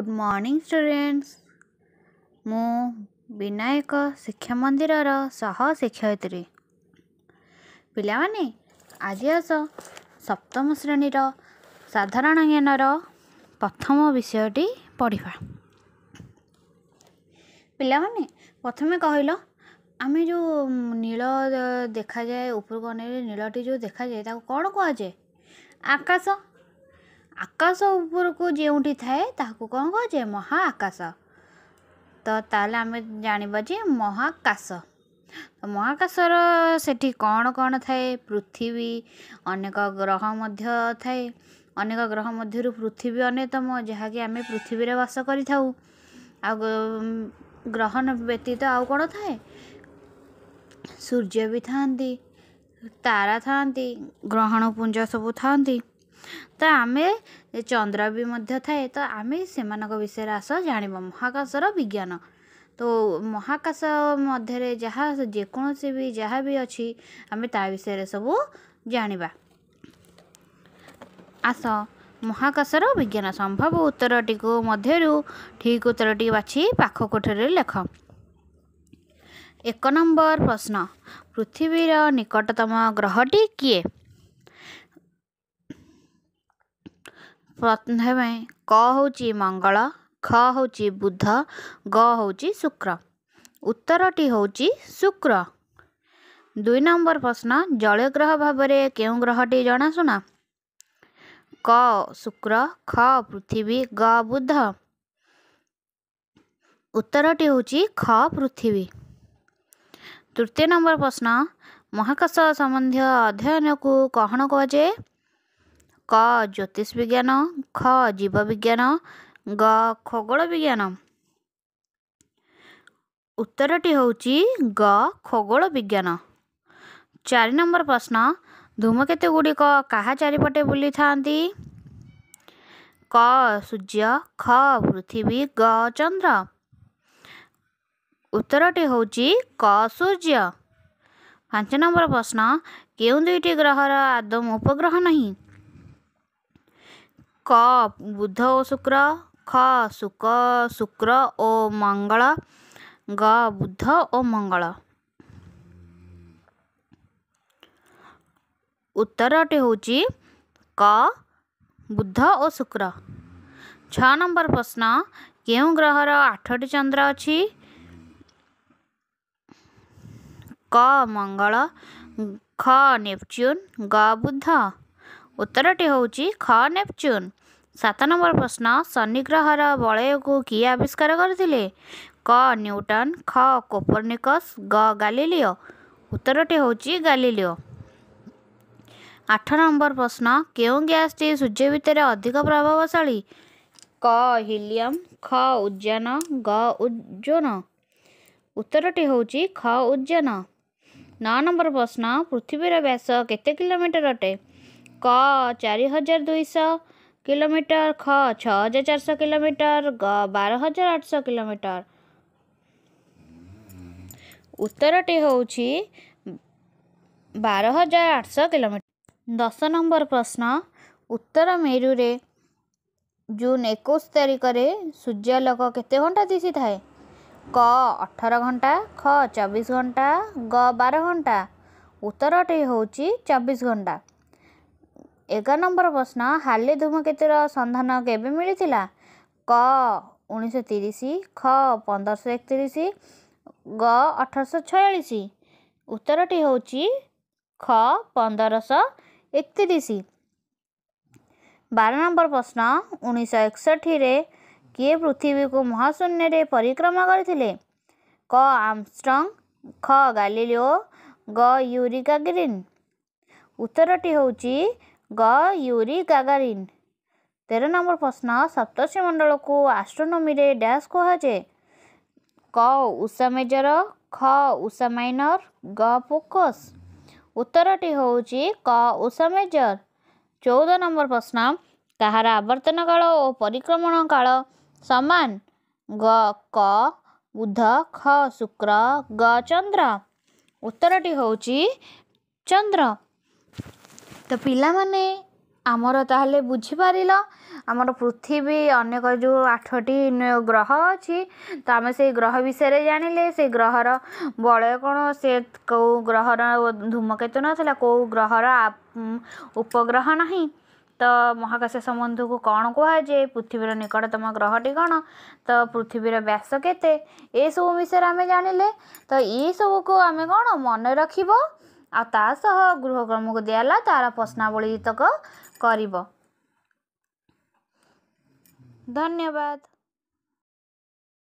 good morning students ମୁଁ ବିନାୟକ ଶିକ୍ଷା ମନ୍ଦିରର ସହ ଶିକ୍ଷୟିତ୍ରୀ ପିଲାମାନେ ଆଜି ଆସ ସପ୍ତମ ଶ୍ରେଣୀର ସାଧାରଣ ଜ୍ଞାନର ପ୍ରଥମ ବିଷୟଟି ପଢ଼ିବା ପିଲାମାନେ ପ୍ରଥମେ କହିଲ ଆମେ ଯେଉଁ ନୀଳ ଦେଖାଯାଏ ଉପରକୁ ଅନେଇଲେ ନୀଳଟି ଯେଉଁ ଦେଖାଯାଏ ତାକୁ କ'ଣ କୁହାଯାଏ ଆକାଶ ଆକାଶ ଉପରକୁ ଯେଉଁଠି ଥାଏ ତାହାକୁ କ'ଣ କୁହାଯାଏ ମହାକାଶ ତ ତାହେଲେ ଆମେ ଜାଣିବା ଯେ ମହାକାଶ ମହାକାଶର ସେଠି କ'ଣ କ'ଣ ଥାଏ ପୃଥିବୀ ଅନେକ ଗ୍ରହ ମଧ୍ୟ ଥାଏ ଅନେକ ଗ୍ରହ ମଧ୍ୟରୁ ପୃଥିବୀ ଅନ୍ୟତମ ଯାହାକି ଆମେ ପୃଥିବୀରେ ବାସ କରିଥାଉ ଆଉ ଗ୍ରହ ବ୍ୟତୀତ ଆଉ କ'ଣ ଥାଏ ସୂର୍ଯ୍ୟ ବି ଥାଆନ୍ତି ତାରା ଥାଆନ୍ତି ଗ୍ରହଣପୁଞ୍ଜ ସବୁ ଥାଆନ୍ତି ତ ଆମେ ଚନ୍ଦ୍ର ବି ମଧ୍ୟ ଥାଏ ତ ଆମେ ସେମାନଙ୍କ ବିଷୟରେ ଆସ ଜାଣିବା ମହାକାଶର ବିଜ୍ଞାନ ତ ମହାକାଶ ମଧ୍ୟରେ ଯାହା ଯେକୌଣସି ବି ଯାହା ବି ଅଛି ଆମେ ତା ବିଷୟରେ ସବୁ ଜାଣିବା ଆସ ମହାକାଶର ବିଜ୍ଞାନ ସମ୍ଭବ ଉତ୍ତରଟିକୁ ମଧ୍ୟରୁ ଠିକ୍ ଉତ୍ତରଟି ବାଛି ପାଖ କୋଠରେ ଲେଖ ଏକ ନମ୍ବର ପ୍ରଶ୍ନ ପୃଥିବୀର ନିକଟତମ ଗ୍ରହଟି କିଏ प्रथम क हूँ मंगल ख हूँ बुध ग हूँ शुक्र उत्तर टी हूँ शुक्र दुई नंबर प्रश्न जल ग्रह भाव क्यों जनाशुना क शुक्र ख पृथ्वी ग बुध उत्तर टी हूँ ख पृथ्वी तृतीय नंबर प्रश्न महाकाश सम्बन्धीय अध्ययन को कौन कहजे को କ ଜ୍ୟୋତିଷ ବିଜ୍ଞାନ ଖ ଜୀବ ବିଜ୍ଞାନ ଗ ଖଗୋଳ ବିଜ୍ଞାନ ଉତ୍ତରଟି ହେଉଛି ଗ ଖଗୋଳ ବିଜ୍ଞାନ ଚାରି ନମ୍ବର ପ୍ରଶ୍ନ ଧୂମକେତୁ ଗୁଡ଼ିକ କାହା ଚାରିପଟେ ବୁଲିଥାନ୍ତି କ ସୂର୍ଯ୍ୟ ଖ ପୃଥିବୀ ଗ ଚନ୍ଦ୍ର ଉତ୍ତରଟି ହେଉଛି କ ସୂର୍ଯ୍ୟ ପାଞ୍ଚ ନମ୍ବର ପ୍ରଶ୍ନ କେଉଁ ଦୁଇଟି ଗ୍ରହର ଆଦମ ଉପଗ୍ରହ ନାହିଁ क बुध ଓ ଶୁକ୍ର ଖ ଶୁକ୍ର ଓ ମଙ୍ଗଳ ଗ ବୁଧ ଓ ମଙ୍ଗଳ ଉତ୍ତରଟି ହେଉଛି କ ବୁଧ ଓ ଶୁକ୍ର ଛଅ ନମ୍ବର ପ୍ରଶ୍ନ କେଉଁ ଗ୍ରହର ଆଠଟି ଚନ୍ଦ୍ର ଅଛି କ ମଙ୍ଗଳ ଖ ନେପଚ୍ୟୁନ୍ ଗ ବୁଧ ଉତ୍ତରଟି ହେଉଛି ଖ ନେପଚ୍ୟୁନ୍ ସାତ ନମ୍ବର ପ୍ରଶ୍ନ ଶନିଗ୍ରହର ବଳୟକୁ କିଏ ଆବିଷ୍କାର କରିଥିଲେ କ ନ୍ୟୁଟନ୍ ଖ କୋପର୍ନିକସ୍ ଗ ଗାଲିଲିଓ ଉତ୍ତରଟି ହେଉଛି ଗାଲିଲିଓ ଆଠ ନମ୍ବର ପ୍ରଶ୍ନ କେଉଁ ଗ୍ୟାସ୍ଟି ସୂର୍ଯ୍ୟ ଭିତରେ ଅଧିକ ପ୍ରଭାବଶାଳୀ କ ହିଲିୟମ୍ ଖ ଉଜ୍ଜାନ ଗ ଉଜ୍ଜନ ଉତ୍ତରଟି ହେଉଛି ଖ ଉଜ୍ଜାନ ନଅ ନମ୍ବର ପ୍ରଶ୍ନ ପୃଥିବୀର ବ୍ୟାସ କେତେ କିଲୋମିଟର ଅଟେ କ ଚାରି ହଜାର ଦୁଇଶହ କିଲୋମିଟର ଖ ଛଅ ହଜାର ଚାରିଶହ କିଲୋମିଟର ଗ ବାର ହଜାର ଆଠଶହ କିଲୋମିଟର ଉତ୍ତରଟି ହେଉଛି ବାର ହଜାର ଆଠଶହ କିଲୋମିଟର ଦଶ ନମ୍ବର ପ୍ରଶ୍ନ ଉତ୍ତର ମେରୁରେ ଜୁନ୍ ଏକୋଇଶ ତାରିଖରେ ସୂର୍ଯ୍ୟାଲୋକ କେତେ ଘଣ୍ଟା ଦିଶିଥାଏ କ ଅଠର ଘଣ୍ଟା ଖ ଚବିଶ ଘଣ୍ଟା ଗ ବାର ଘଣ୍ଟା ଉତ୍ତରଟି ହେଉଛି ଚବିଶ ଘଣ୍ଟା ଏଗାର ନମ୍ବର ପ୍ରଶ୍ନ ହାଲି ଧୂମକେତୁର ସନ୍ଧାନ କେବେ ମିଳିଥିଲା କ ଉଣେଇଶହ ତିରିଶ ଖ ପନ୍ଦରଶହ ଏକତିରିଶ ଗ ଅଠରଶହ ଛୟାଳିଶ ଉତ୍ତରଟି ହେଉଛି ଖ ପନ୍ଦରଶହ ଏକତିରିଶ ବାର ନମ୍ବର ପ୍ରଶ୍ନ ଉଣେଇଶହ ଏକଷଠିରେ କିଏ ପୃଥିବୀକୁ ମହାଶୂନ୍ୟରେ ପରିକ୍ରମା କରିଥିଲେ କ ଆମଷ୍ଟ୍ରଙ୍ଗ ଖ ଗାଲିଲିଓ ଗ ୟୁରିକା ଗ୍ରୀନ୍ ଉତ୍ତରଟି ହେଉଛି ग यूरी गागारीन तेरह नंबर प्रश्न मंडल को आस्ट्रोनोमी डैश कह जाए क उषा मेजर ख उषा माइनर ग फोकस उत्तरटी हो उषा मेजर चौदह नंबर प्रश्न कहार आवर्तन काल और परिक्रमण काल सामान ग क बुध ख शुक्र ग चंद्र उत्तरटी हो चंद्र ତ ପିଲାମାନେ ଆମର ତାହେଲେ ବୁଝିପାରିଲ ଆମର ପୃଥିବୀ ଅନେକ ଯେଉଁ ଆଠଟି ଗ୍ରହ ଅଛି ତ ଆମେ ସେଇ ଗ୍ରହ ବିଷୟରେ ଜାଣିଲେ ସେ ଗ୍ରହର ବଳୟ କ'ଣ ସେ କେଉଁ ଗ୍ରହର ଧୂମକେତୁ ନଥିଲା କେଉଁ ଗ୍ରହର ଉପଗ୍ରହ ନାହିଁ ତ ମହାକାଶ ସମ୍ବନ୍ଧକୁ କ'ଣ କୁହାଯାଏ ପୃଥିବୀର ନିକଟତମ ଗ୍ରହଟି କ'ଣ ତ ପୃଥିବୀର ବ୍ୟାସ କେତେ ଏସବୁ ବିଷୟରେ ଆମେ ଜାଣିଲେ ତ ଏଇସବୁକୁ ଆମେ କ'ଣ ମନେ ରଖିବ ଆଉ ତା ସହ ଗୃହକର୍ମକୁ ଦିଆଗଲା ତାର ପ୍ରଶ୍ନାବଳୀତକ କରିବ ଧନ୍ୟବାଦ